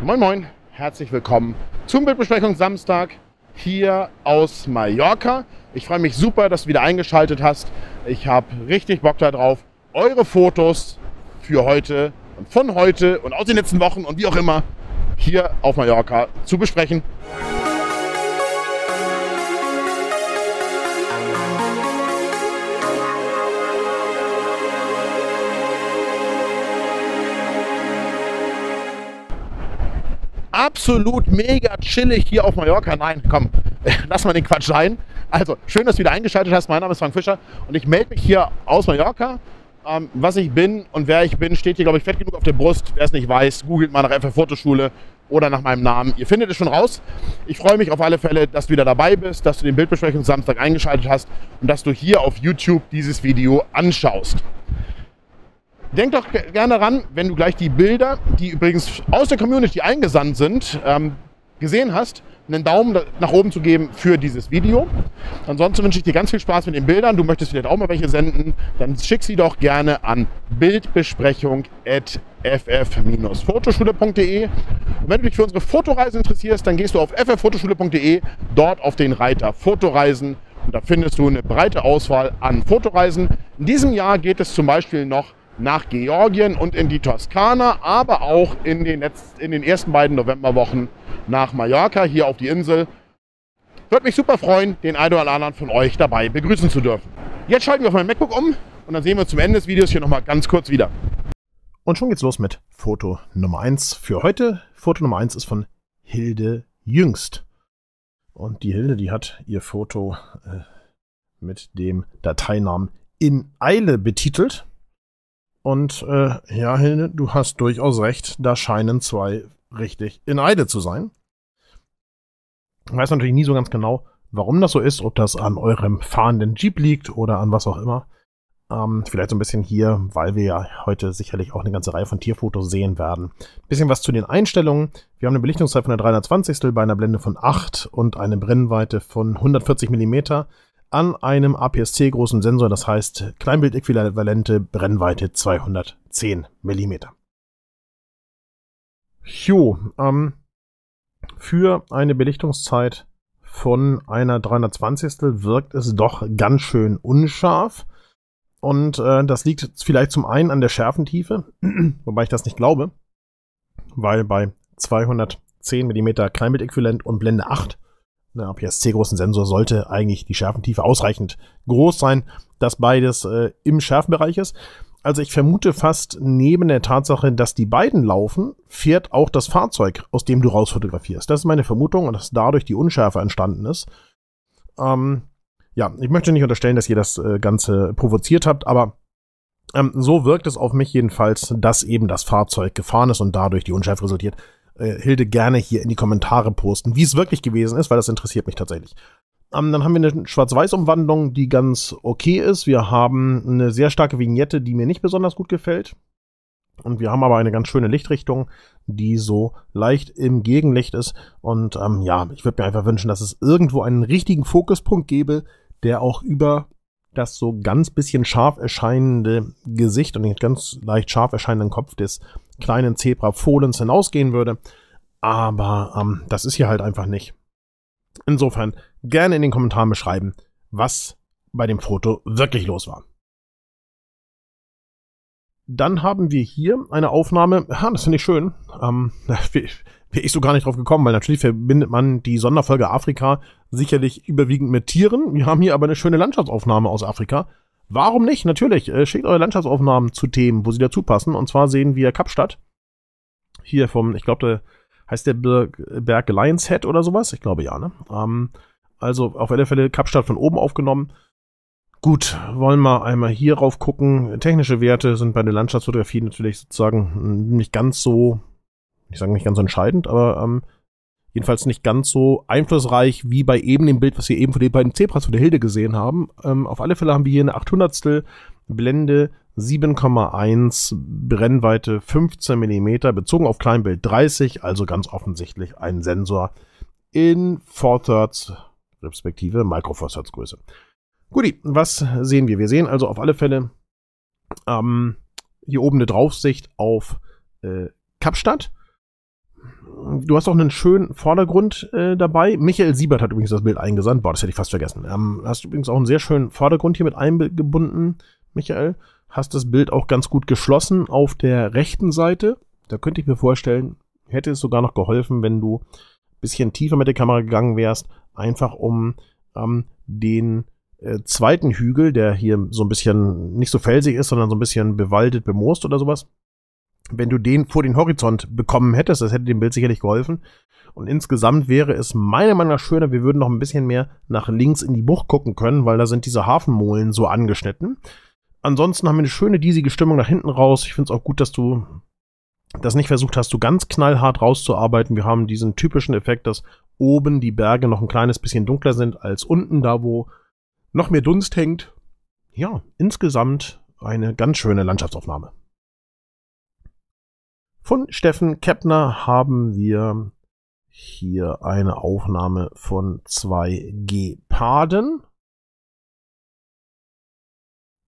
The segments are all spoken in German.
Moin Moin, herzlich willkommen zum Bildbesprechung Samstag hier aus Mallorca. Ich freue mich super, dass du wieder eingeschaltet hast. Ich habe richtig Bock darauf, eure Fotos für heute und von heute und aus den letzten Wochen und wie auch immer hier auf Mallorca zu besprechen. absolut mega chillig hier auf Mallorca. Nein, komm, lass mal den Quatsch sein. Also, schön, dass du wieder eingeschaltet hast. Mein Name ist Frank Fischer und ich melde mich hier aus Mallorca. Ähm, was ich bin und wer ich bin, steht hier, glaube ich, fett genug auf der Brust. Wer es nicht weiß, googelt mal nach FF Fotoschule oder nach meinem Namen. Ihr findet es schon raus. Ich freue mich auf alle Fälle, dass du wieder dabei bist, dass du den Bildbesprechung Samstag eingeschaltet hast und dass du hier auf YouTube dieses Video anschaust. Denk doch gerne daran, wenn du gleich die Bilder, die übrigens aus der Community eingesandt sind, ähm, gesehen hast, einen Daumen nach oben zu geben für dieses Video. Ansonsten wünsche ich dir ganz viel Spaß mit den Bildern. Du möchtest vielleicht auch mal welche senden, dann schick sie doch gerne an bildbesprechung.ff-fotoschule.de. Und wenn du dich für unsere Fotoreisen interessierst, dann gehst du auf ff dort auf den Reiter Fotoreisen und da findest du eine breite Auswahl an Fotoreisen. In diesem Jahr geht es zum Beispiel noch nach Georgien und in die Toskana, aber auch in den, letzten, in den ersten beiden Novemberwochen nach Mallorca, hier auf die Insel. Würde mich super freuen, den einen Alan von euch dabei begrüßen zu dürfen. Jetzt schalten wir auf mein MacBook um und dann sehen wir uns zum Ende des Videos hier nochmal ganz kurz wieder. Und schon geht's los mit Foto Nummer 1 für heute. Foto Nummer 1 ist von Hilde Jüngst. Und die Hilde, die hat ihr Foto äh, mit dem Dateinamen in Eile betitelt. Und äh, ja, Hilde, du hast durchaus recht, da scheinen zwei richtig in Eide zu sein. Ich weiß natürlich nie so ganz genau, warum das so ist, ob das an eurem fahrenden Jeep liegt oder an was auch immer. Ähm, vielleicht so ein bisschen hier, weil wir ja heute sicherlich auch eine ganze Reihe von Tierfotos sehen werden. Ein bisschen was zu den Einstellungen. Wir haben eine Belichtungszeit von der 320 bei einer Blende von 8 und eine Brennweite von 140 mm an einem APS-C großen Sensor, das heißt Kleinbildäquivalente Brennweite 210 mm. Jo, ähm, für eine Belichtungszeit von einer 320 wirkt es doch ganz schön unscharf. Und äh, das liegt vielleicht zum einen an der Schärfentiefe, wobei ich das nicht glaube, weil bei 210 mm Kleinbildäquivalent und Blende 8 einem APS-C-großen Sensor sollte eigentlich die Schärfentiefe ausreichend groß sein, dass beides äh, im Schärfenbereich ist. Also ich vermute fast neben der Tatsache, dass die beiden laufen, fährt auch das Fahrzeug, aus dem du rausfotografierst. Das ist meine Vermutung und dass dadurch die Unschärfe entstanden ist. Ähm, ja, ich möchte nicht unterstellen, dass ihr das äh, Ganze provoziert habt, aber ähm, so wirkt es auf mich jedenfalls, dass eben das Fahrzeug gefahren ist und dadurch die Unschärfe resultiert. Äh, Hilde gerne hier in die Kommentare posten, wie es wirklich gewesen ist, weil das interessiert mich tatsächlich. Ähm, dann haben wir eine Schwarz-Weiß-Umwandlung, die ganz okay ist. Wir haben eine sehr starke Vignette, die mir nicht besonders gut gefällt. Und wir haben aber eine ganz schöne Lichtrichtung, die so leicht im Gegenlicht ist. Und ähm, ja, ich würde mir einfach wünschen, dass es irgendwo einen richtigen Fokuspunkt gäbe, der auch über das so ganz bisschen scharf erscheinende Gesicht und den ganz leicht scharf erscheinenden Kopf des kleinen Zebra Fohlens hinausgehen würde. Aber ähm, das ist hier halt einfach nicht. Insofern gerne in den Kommentaren beschreiben, was bei dem Foto wirklich los war. Dann haben wir hier eine Aufnahme, ha, das finde ich schön, ähm, wäre ich so gar nicht drauf gekommen, weil natürlich verbindet man die Sonderfolge Afrika sicherlich überwiegend mit Tieren. Wir haben hier aber eine schöne Landschaftsaufnahme aus Afrika Warum nicht? Natürlich, äh, schickt eure Landschaftsaufnahmen zu Themen, wo sie dazu passen. Und zwar sehen wir Kapstadt. Hier vom, ich glaube, der heißt der Berg Lions Head oder sowas. Ich glaube ja, ne? Ähm, also auf alle Fälle Kapstadt von oben aufgenommen. Gut, wollen wir einmal hier rauf gucken. Technische Werte sind bei der Landschaftsfotografie natürlich sozusagen hm, nicht ganz so, ich sage nicht ganz so entscheidend, aber ähm, jedenfalls nicht ganz so einflussreich wie bei eben dem Bild, was wir eben von den beiden Zebras von der Hilde gesehen haben. Ähm, auf alle Fälle haben wir hier eine 800 Blende 7,1, Brennweite 15 mm, bezogen auf Kleinbild 30, also ganz offensichtlich ein Sensor in 4 Thirds, respektive Micro 4 Thirds Größe. Gut, was sehen wir? Wir sehen also auf alle Fälle ähm, hier oben eine Draufsicht auf äh, Kapstadt du hast auch einen schönen Vordergrund äh, dabei. Michael Siebert hat übrigens das Bild eingesandt. Boah, das hätte ich fast vergessen. Ähm, hast übrigens auch einen sehr schönen Vordergrund hier mit eingebunden, Michael. Hast das Bild auch ganz gut geschlossen auf der rechten Seite. Da könnte ich mir vorstellen, hätte es sogar noch geholfen, wenn du ein bisschen tiefer mit der Kamera gegangen wärst, einfach um ähm, den äh, zweiten Hügel, der hier so ein bisschen nicht so felsig ist, sondern so ein bisschen bewaldet, bemoost oder sowas, wenn du den vor den Horizont bekommen hättest, das hätte dem Bild sicherlich geholfen. Und insgesamt wäre es meiner Meinung nach schöner, wir würden noch ein bisschen mehr nach links in die Bucht gucken können, weil da sind diese Hafenmolen so angeschnitten. Ansonsten haben wir eine schöne, diesige Stimmung nach hinten raus. Ich finde es auch gut, dass du das nicht versucht hast, du ganz knallhart rauszuarbeiten. Wir haben diesen typischen Effekt, dass oben die Berge noch ein kleines bisschen dunkler sind als unten, da wo noch mehr Dunst hängt. Ja, insgesamt eine ganz schöne Landschaftsaufnahme. Von Steffen Keppner haben wir hier eine Aufnahme von zwei Geparden.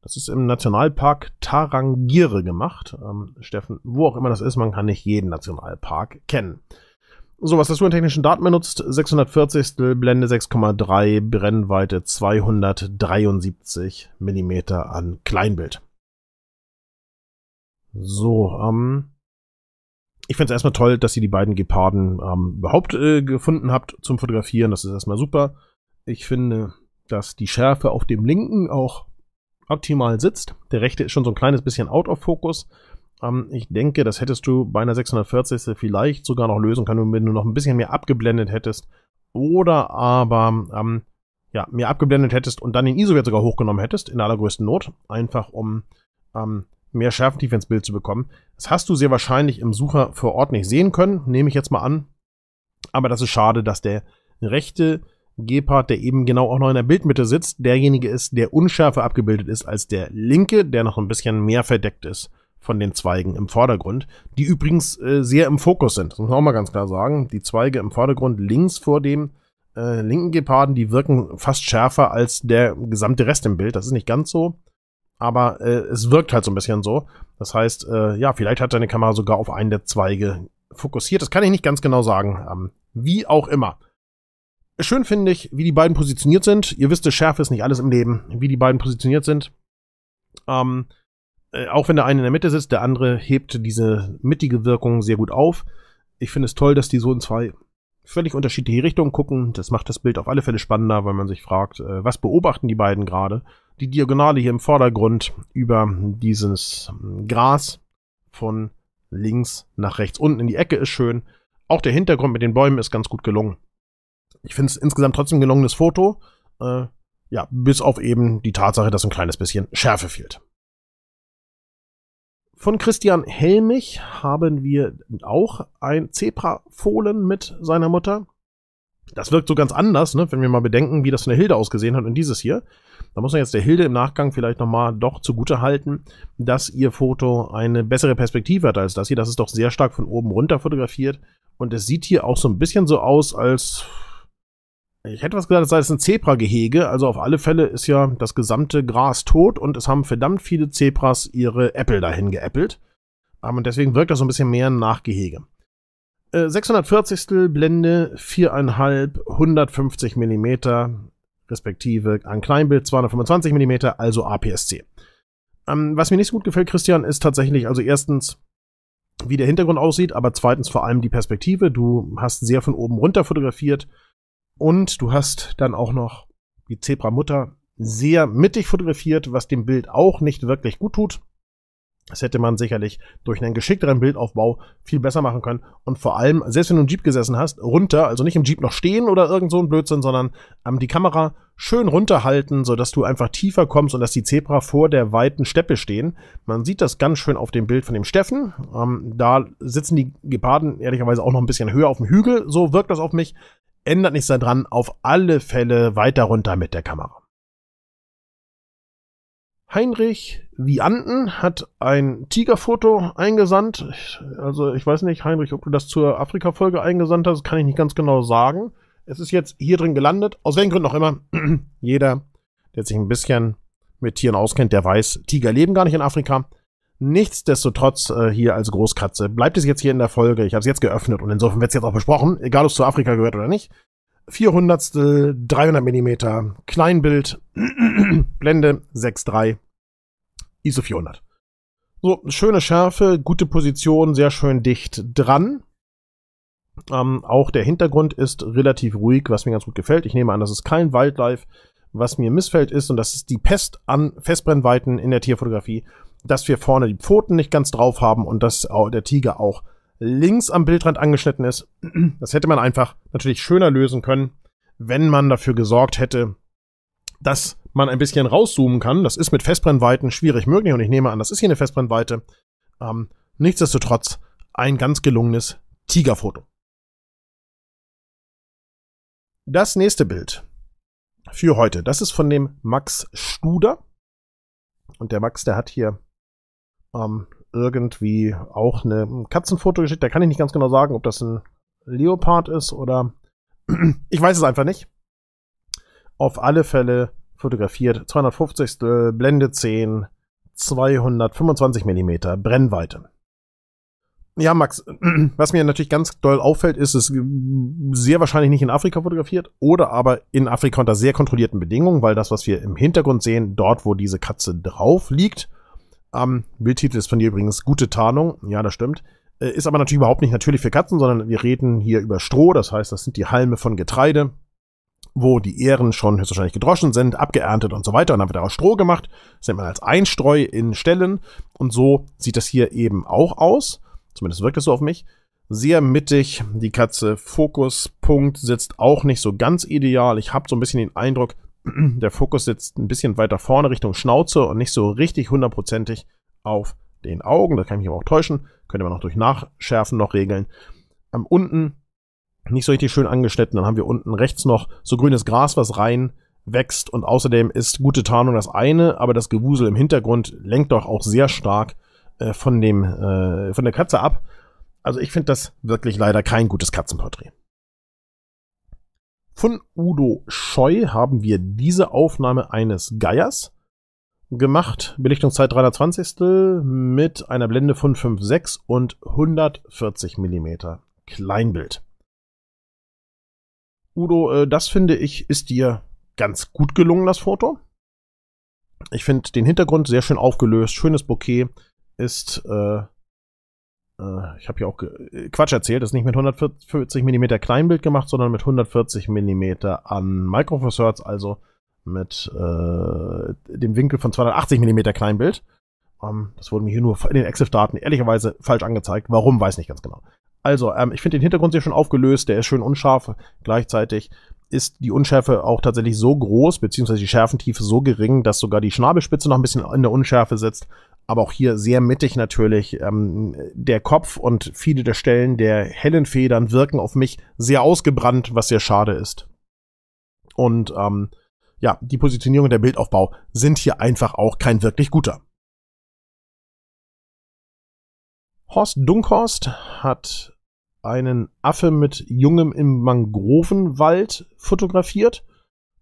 Das ist im Nationalpark Tarangire gemacht. Ähm, Steffen, wo auch immer das ist, man kann nicht jeden Nationalpark kennen. So, was hast du in technischen Daten benutzt? 640. Blende 6,3, Brennweite 273 mm an Kleinbild. So, ähm, ich finde es erstmal toll, dass ihr die beiden Geparden ähm, überhaupt äh, gefunden habt zum Fotografieren. Das ist erstmal super. Ich finde, dass die Schärfe auf dem linken auch optimal sitzt. Der rechte ist schon so ein kleines bisschen out of focus. Ähm, ich denke, das hättest du bei einer 640 vielleicht sogar noch lösen können, wenn du noch ein bisschen mehr abgeblendet hättest. Oder aber ähm, ja, mehr abgeblendet hättest und dann den ISO-Wert sogar hochgenommen hättest, in allergrößten Not. Einfach um ähm, mehr Schärftief Bild zu bekommen. Das hast du sehr wahrscheinlich im Sucher vor Ort nicht sehen können, nehme ich jetzt mal an. Aber das ist schade, dass der rechte Gepard, der eben genau auch noch in der Bildmitte sitzt, derjenige ist, der unschärfer abgebildet ist als der linke, der noch ein bisschen mehr verdeckt ist von den Zweigen im Vordergrund, die übrigens äh, sehr im Fokus sind. Das muss man auch mal ganz klar sagen. Die Zweige im Vordergrund links vor dem äh, linken Geparden, die wirken fast schärfer als der gesamte Rest im Bild. Das ist nicht ganz so, aber äh, es wirkt halt so ein bisschen so. Das heißt, äh, ja, vielleicht hat deine Kamera sogar auf einen der Zweige fokussiert. Das kann ich nicht ganz genau sagen. Ähm, wie auch immer. Schön finde ich, wie die beiden positioniert sind. Ihr wisst, Schärfe ist nicht alles im Leben. Wie die beiden positioniert sind. Ähm, äh, auch wenn der eine in der Mitte sitzt, der andere hebt diese mittige Wirkung sehr gut auf. Ich finde es toll, dass die so in zwei völlig unterschiedliche Richtungen gucken. Das macht das Bild auf alle Fälle spannender, weil man sich fragt, äh, was beobachten die beiden gerade die Diagonale hier im Vordergrund über dieses hm, Gras von links nach rechts. Unten in die Ecke ist schön. Auch der Hintergrund mit den Bäumen ist ganz gut gelungen. Ich finde es insgesamt trotzdem gelungenes Foto. Äh, ja, bis auf eben die Tatsache, dass ein kleines bisschen Schärfe fehlt. Von Christian Helmich haben wir auch ein Zebrafohlen mit seiner Mutter. Das wirkt so ganz anders, ne? wenn wir mal bedenken, wie das in der Hilde ausgesehen hat und dieses hier. Da muss man jetzt der Hilde im Nachgang vielleicht nochmal doch zugute halten, dass ihr Foto eine bessere Perspektive hat als das hier. Das ist doch sehr stark von oben runter fotografiert. Und es sieht hier auch so ein bisschen so aus, als ich hätte was gesagt, es sei ein Zebra-Gehege. Also auf alle Fälle ist ja das gesamte Gras tot und es haben verdammt viele Zebras ihre Äpfel dahin geäppelt. Ähm, und deswegen wirkt das so ein bisschen mehr nach Gehege. 640. Blende, 4,5, 150 mm respektive ein Kleinbild 225 mm, also APS-C. Ähm, was mir nicht so gut gefällt, Christian, ist tatsächlich, also erstens, wie der Hintergrund aussieht, aber zweitens vor allem die Perspektive. Du hast sehr von oben runter fotografiert und du hast dann auch noch die Zebra-Mutter sehr mittig fotografiert, was dem Bild auch nicht wirklich gut tut. Das hätte man sicherlich durch einen geschickteren Bildaufbau viel besser machen können. Und vor allem, selbst wenn du im Jeep gesessen hast, runter, also nicht im Jeep noch stehen oder irgend so ein Blödsinn, sondern ähm, die Kamera schön runterhalten, sodass du einfach tiefer kommst und dass die Zebra vor der weiten Steppe stehen. Man sieht das ganz schön auf dem Bild von dem Steffen. Ähm, da sitzen die Geparden ehrlicherweise auch noch ein bisschen höher auf dem Hügel. So wirkt das auf mich. Ändert nichts daran. Auf alle Fälle weiter runter mit der Kamera. Heinrich Vianden hat ein Tigerfoto eingesandt. Also ich weiß nicht, Heinrich, ob du das zur Afrika-Folge eingesandt hast, kann ich nicht ganz genau sagen. Es ist jetzt hier drin gelandet. Aus welchen Gründen auch immer. Jeder, der sich ein bisschen mit Tieren auskennt, der weiß, Tiger leben gar nicht in Afrika. Nichtsdestotrotz äh, hier als Großkatze bleibt es jetzt hier in der Folge. Ich habe es jetzt geöffnet und insofern wird es jetzt auch besprochen, egal ob es zu Afrika gehört oder nicht. 400, 300 mm, Kleinbild, Blende 6.3, ISO 400. So, schöne Schärfe, gute Position, sehr schön dicht dran. Ähm, auch der Hintergrund ist relativ ruhig, was mir ganz gut gefällt. Ich nehme an, das ist kein Wildlife. Was mir missfällt ist, und das ist die Pest an Festbrennweiten in der Tierfotografie, dass wir vorne die Pfoten nicht ganz drauf haben und dass der Tiger auch links am Bildrand angeschnitten ist. Das hätte man einfach natürlich schöner lösen können, wenn man dafür gesorgt hätte, dass man ein bisschen rauszoomen kann. Das ist mit Festbrennweiten schwierig möglich und ich nehme an, das ist hier eine Festbrennweite. Ähm, nichtsdestotrotz ein ganz gelungenes Tigerfoto. Das nächste Bild für heute, das ist von dem Max Studer. Und der Max, der hat hier ähm, irgendwie auch eine Katzenfoto geschickt. Da kann ich nicht ganz genau sagen, ob das ein Leopard ist oder ich weiß es einfach nicht. Auf alle Fälle fotografiert 250. Äh, Blende 10, 225 mm Brennweite. Ja, Max, was mir natürlich ganz doll auffällt, ist, es sehr wahrscheinlich nicht in Afrika fotografiert oder aber in Afrika unter sehr kontrollierten Bedingungen, weil das, was wir im Hintergrund sehen, dort, wo diese Katze drauf liegt, ähm, Bildtitel ist von dir übrigens Gute Tarnung. Ja, das stimmt. Äh, ist aber natürlich überhaupt nicht natürlich für Katzen, sondern wir reden hier über Stroh. Das heißt, das sind die Halme von Getreide, wo die Ähren schon höchstwahrscheinlich gedroschen sind, abgeerntet und so weiter. Und dann wird daraus Stroh gemacht. Das nennt man als Einstreu in Stellen. Und so sieht das hier eben auch aus. Zumindest wirkt es so auf mich. Sehr mittig. Die Katze Fokuspunkt sitzt auch nicht so ganz ideal. Ich habe so ein bisschen den Eindruck, der Fokus sitzt ein bisschen weiter vorne Richtung Schnauze und nicht so richtig hundertprozentig auf den Augen. Da kann ich mich aber auch täuschen. Könnte man auch durch Nachschärfen noch regeln. Am unten nicht so richtig schön angeschnitten. Dann haben wir unten rechts noch so grünes Gras, was rein wächst. Und außerdem ist gute Tarnung das eine, aber das Gewusel im Hintergrund lenkt doch auch sehr stark äh, von, dem, äh, von der Katze ab. Also ich finde das wirklich leider kein gutes Katzenporträt. Von Udo Scheu haben wir diese Aufnahme eines Geiers gemacht. Belichtungszeit 320. mit einer Blende von 5,6 und 140 mm Kleinbild. Udo, äh, das finde ich, ist dir ganz gut gelungen, das Foto. Ich finde den Hintergrund sehr schön aufgelöst, schönes Bouquet, ist äh, äh, ich habe hier auch äh, Quatsch erzählt, das ist nicht mit 140 mm Kleinbild gemacht, sondern mit 140 mm an Micro Four Thirds, also mit äh, dem Winkel von 280 mm Kleinbild. Ähm, das wurde mir hier nur in den EXIF-Daten ehrlicherweise falsch angezeigt. Warum, weiß nicht ganz genau. Also, ähm, ich finde den Hintergrund sehr schön aufgelöst, der ist schön unscharf. Gleichzeitig ist die Unschärfe auch tatsächlich so groß, beziehungsweise die Schärfentiefe so gering, dass sogar die Schnabelspitze noch ein bisschen in der Unschärfe sitzt aber auch hier sehr mittig natürlich. Ähm, der Kopf und viele der Stellen der hellen Federn wirken auf mich sehr ausgebrannt, was sehr schade ist. Und ähm, ja, die Positionierung und der Bildaufbau sind hier einfach auch kein wirklich guter. Horst Dunkhorst hat einen Affe mit Jungem im Mangrovenwald fotografiert.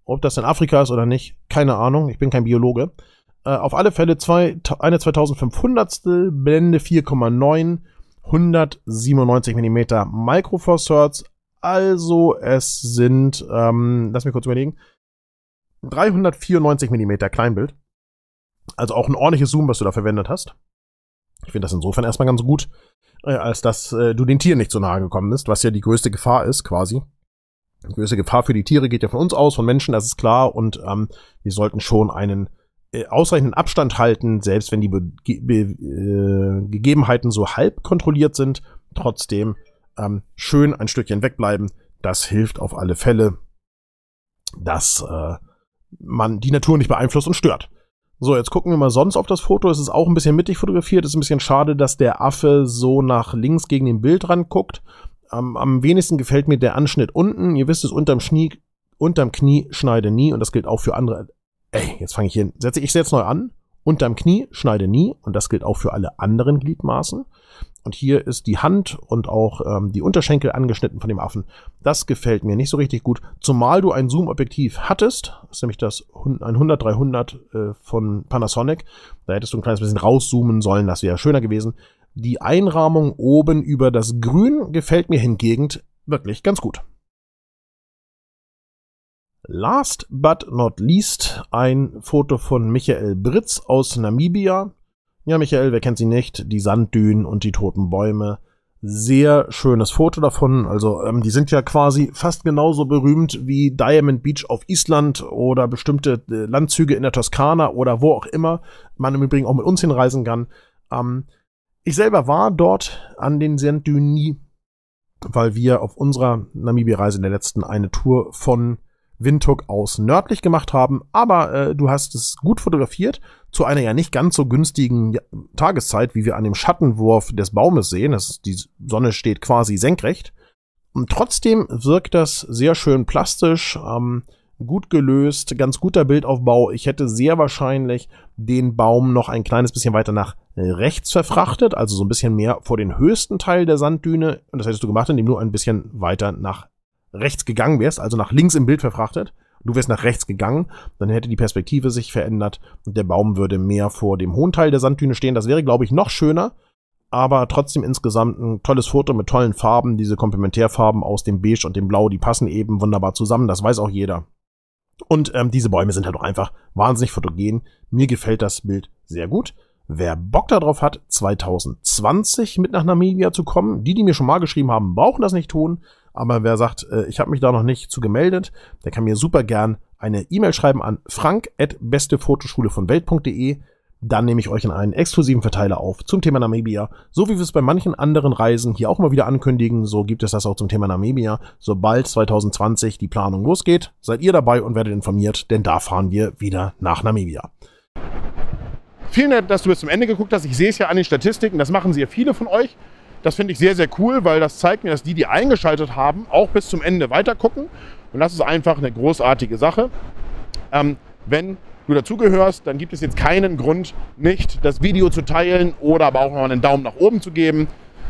Ob das in Afrika ist oder nicht, keine Ahnung, ich bin kein Biologe. Äh, auf alle Fälle zwei, eine 2500 Blende 4,9, 197 mm Micro Four Thirds. Also es sind, ähm, lass mich kurz überlegen, 394 mm Kleinbild. Also auch ein ordentliches Zoom, was du da verwendet hast. Ich finde das insofern erstmal ganz gut, äh, als dass äh, du den Tieren nicht so nahe gekommen bist, was ja die größte Gefahr ist, quasi. Die größte Gefahr für die Tiere geht ja von uns aus, von Menschen, das ist klar. Und ähm, wir sollten schon einen äh, ausreichenden Abstand halten, selbst wenn die Be Be äh, Gegebenheiten so halb kontrolliert sind, trotzdem ähm, schön ein Stückchen wegbleiben. Das hilft auf alle Fälle, dass äh, man die Natur nicht beeinflusst und stört. So, jetzt gucken wir mal sonst auf das Foto. Es ist auch ein bisschen mittig fotografiert. Es ist ein bisschen schade, dass der Affe so nach links gegen den Bild ranguckt. Ähm, am wenigsten gefällt mir der Anschnitt unten. Ihr wisst es, unterm, Schnie, unterm Knie schneide nie. Und das gilt auch für andere ey, jetzt fange ich hin. setze ich jetzt neu an, unterm Knie, schneide nie, und das gilt auch für alle anderen Gliedmaßen. Und hier ist die Hand und auch ähm, die Unterschenkel angeschnitten von dem Affen. Das gefällt mir nicht so richtig gut, zumal du ein Zoom-Objektiv hattest, das ist nämlich das 100-300 äh, von Panasonic. Da hättest du ein kleines bisschen rauszoomen sollen, das wäre schöner gewesen. Die Einrahmung oben über das Grün gefällt mir hingegen wirklich ganz gut. Last but not least ein Foto von Michael Britz aus Namibia. Ja, Michael, wer kennt sie nicht? Die Sanddünen und die toten Bäume. Sehr schönes Foto davon. Also, ähm, die sind ja quasi fast genauso berühmt wie Diamond Beach auf Island oder bestimmte äh, Landzüge in der Toskana oder wo auch immer man im Übrigen auch mit uns hinreisen kann. Ähm, ich selber war dort an den Sanddünen nie, weil wir auf unserer Namibia-Reise in der letzten eine Tour von Windhoek aus nördlich gemacht haben, aber äh, du hast es gut fotografiert, zu einer ja nicht ganz so günstigen Tageszeit, wie wir an dem Schattenwurf des Baumes sehen. Das die Sonne steht quasi senkrecht. Und trotzdem wirkt das sehr schön plastisch, ähm, gut gelöst, ganz guter Bildaufbau. Ich hätte sehr wahrscheinlich den Baum noch ein kleines bisschen weiter nach rechts verfrachtet, also so ein bisschen mehr vor den höchsten Teil der Sanddüne. Und das hättest du gemacht, indem du ein bisschen weiter nach rechts gegangen wärst, also nach links im Bild verfrachtet, du wärst nach rechts gegangen, dann hätte die Perspektive sich verändert und der Baum würde mehr vor dem hohen Teil der Sanddüne stehen. Das wäre, glaube ich, noch schöner, aber trotzdem insgesamt ein tolles Foto mit tollen Farben. Diese Komplementärfarben aus dem Beige und dem Blau, die passen eben wunderbar zusammen, das weiß auch jeder. Und ähm, diese Bäume sind halt auch einfach wahnsinnig fotogen. Mir gefällt das Bild sehr gut. Wer Bock darauf hat, 2020 mit nach Namibia zu kommen, die, die mir schon mal geschrieben haben, brauchen das nicht tun. Aber wer sagt, äh, ich habe mich da noch nicht zu gemeldet, der kann mir super gern eine E-Mail schreiben an frank.bestefotoschule von Welt.de. Dann nehme ich euch in einen exklusiven Verteiler auf zum Thema Namibia. So wie wir es bei manchen anderen Reisen hier auch mal wieder ankündigen, so gibt es das auch zum Thema Namibia. Sobald 2020 die Planung losgeht, seid ihr dabei und werdet informiert, denn da fahren wir wieder nach Namibia. Vielen Dank, dass du bis zum Ende geguckt hast. Ich sehe es ja an den Statistiken, das machen sehr viele von euch. Das finde ich sehr, sehr cool, weil das zeigt mir, dass die, die eingeschaltet haben, auch bis zum Ende weiter gucken. Und das ist einfach eine großartige Sache. Ähm, wenn du dazugehörst, dann gibt es jetzt keinen Grund, nicht das Video zu teilen oder aber auch mal einen Daumen nach oben zu geben.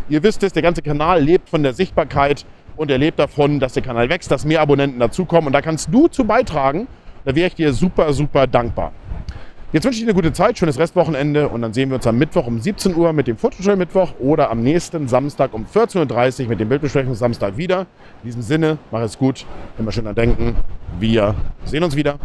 Ihr wisst es, der ganze Kanal lebt von der Sichtbarkeit und er lebt davon, dass der Kanal wächst, dass mehr Abonnenten dazukommen. Und da kannst du zu beitragen. Da wäre ich dir super, super dankbar. Jetzt wünsche ich Ihnen eine gute Zeit, schönes Restwochenende und dann sehen wir uns am Mittwoch um 17 Uhr mit dem Fototrail Mittwoch oder am nächsten Samstag um 14.30 Uhr mit dem Bildbesprechungs Samstag wieder. In diesem Sinne, mach es gut, immer schön an denken. Wir sehen uns wieder.